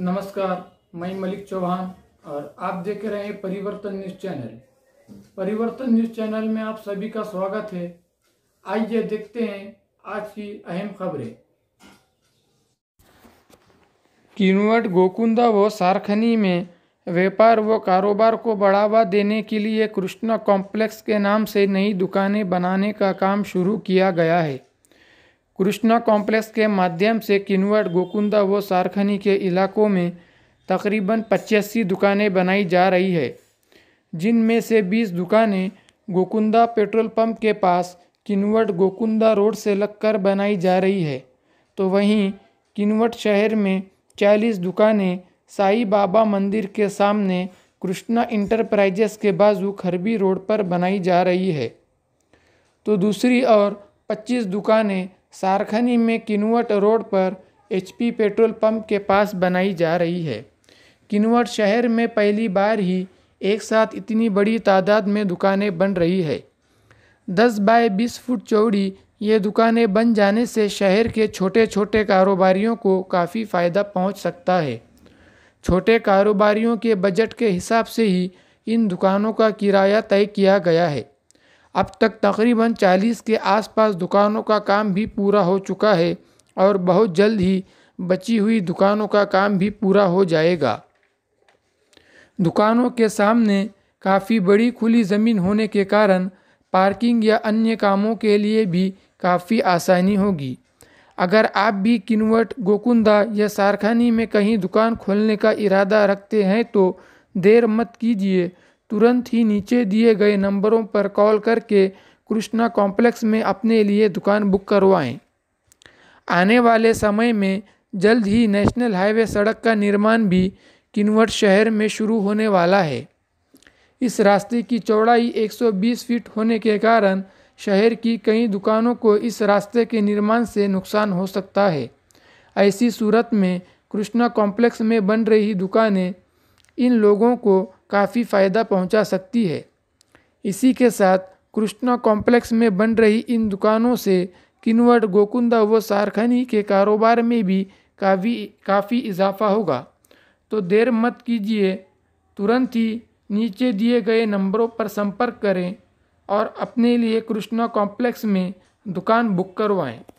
नमस्कार मैं मलिक चौहान और आप देख रहे हैं Parivartan news channel Parivartan news channel में आप सभी का स्वागत है आइए देखते हैं आज की अहम खबरें किनवट गोकुंदा व सारखनी में व्यापार व कारोबार को बढ़ावा देने के लिए कृष्णा कॉम्प्लेक्स के नाम से नई दुकानें बनाने का काम शुरू किया गया है कृष्णा कॉम्प्लेक्स के माध्यम से किनवट गोकुंदा व सारखनी के इलाकों में तकरीबन पचासी दुकानें बनाई जा रही है जिनमें से 20 दुकानें गोकुंदा पेट्रोल पंप के पास किनवट गोकुंदा रोड से लगकर बनाई जा रही है तो वहीं किनवट शहर में 40 दुकानें साई बाबा मंदिर के सामने कृष्णा इंटरप्राइजेस के बाजू खरबी रोड पर बनाई जा रही है तो दूसरी और 25 दुकानें सारखनी में किनवट रोड पर एचपी पेट्रोल पंप के पास बनाई जा रही है किनवट शहर में पहली बार ही एक साथ इतनी बड़ी तादाद में दुकानें बन रही है दस बाय बीस फुट चौड़ी ये दुकानें बन जाने से शहर के छोटे छोटे कारोबारियों को काफ़ी फ़ायदा पहुंच सकता है छोटे कारोबारियों के बजट के हिसाब से ही इन दुकानों का किराया तय किया गया है अब तक तकरीबन 40 के आसपास दुकानों का काम भी पूरा हो चुका है और बहुत जल्द ही बची हुई दुकानों का काम भी पूरा हो जाएगा दुकानों के सामने काफ़ी बड़ी खुली ज़मीन होने के कारण पार्किंग या अन्य कामों के लिए भी काफ़ी आसानी होगी अगर आप भी किनवट गोकुंदा या सारखानी में कहीं दुकान खोलने का इरादा रखते हैं तो देर मत कीजिए तुरंत ही नीचे दिए गए नंबरों पर कॉल करके कृष्णा कॉम्प्लेक्स में अपने लिए दुकान बुक करवाएं। आने वाले समय में जल्द ही नेशनल हाईवे सड़क का निर्माण भी किनवट शहर में शुरू होने वाला है इस रास्ते की चौड़ाई 120 फीट होने के कारण शहर की कई दुकानों को इस रास्ते के निर्माण से नुकसान हो सकता है ऐसी सूरत में कृष्णा कॉम्प्लेक्स में बन रही दुकानें इन लोगों को काफ़ी फ़ायदा पहुंचा सकती है इसी के साथ कृष्णा कॉम्प्लेक्स में बन रही इन दुकानों से किनवट गोकुंदा व सारखनी के कारोबार में भी काफ़ी काफ़ी इजाफा होगा तो देर मत कीजिए तुरंत ही नीचे दिए गए नंबरों पर संपर्क करें और अपने लिए कृष्णा कॉम्प्लेक्स में दुकान बुक करवाएं